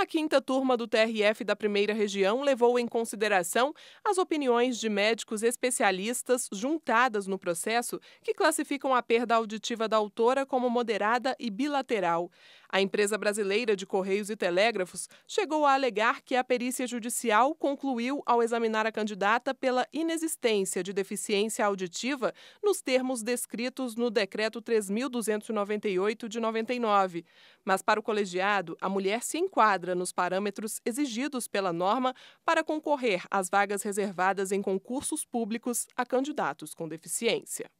A quinta turma do TRF da primeira região levou em consideração as opiniões de médicos especialistas juntadas no processo que classificam a perda auditiva da autora como moderada e bilateral. A empresa brasileira de Correios e Telégrafos chegou a alegar que a perícia judicial concluiu ao examinar a candidata pela inexistência de deficiência auditiva nos termos descritos no Decreto 3.298 de 99. Mas, para o colegiado, a mulher se enquadra nos parâmetros exigidos pela norma para concorrer às vagas reservadas em concursos públicos a candidatos com deficiência.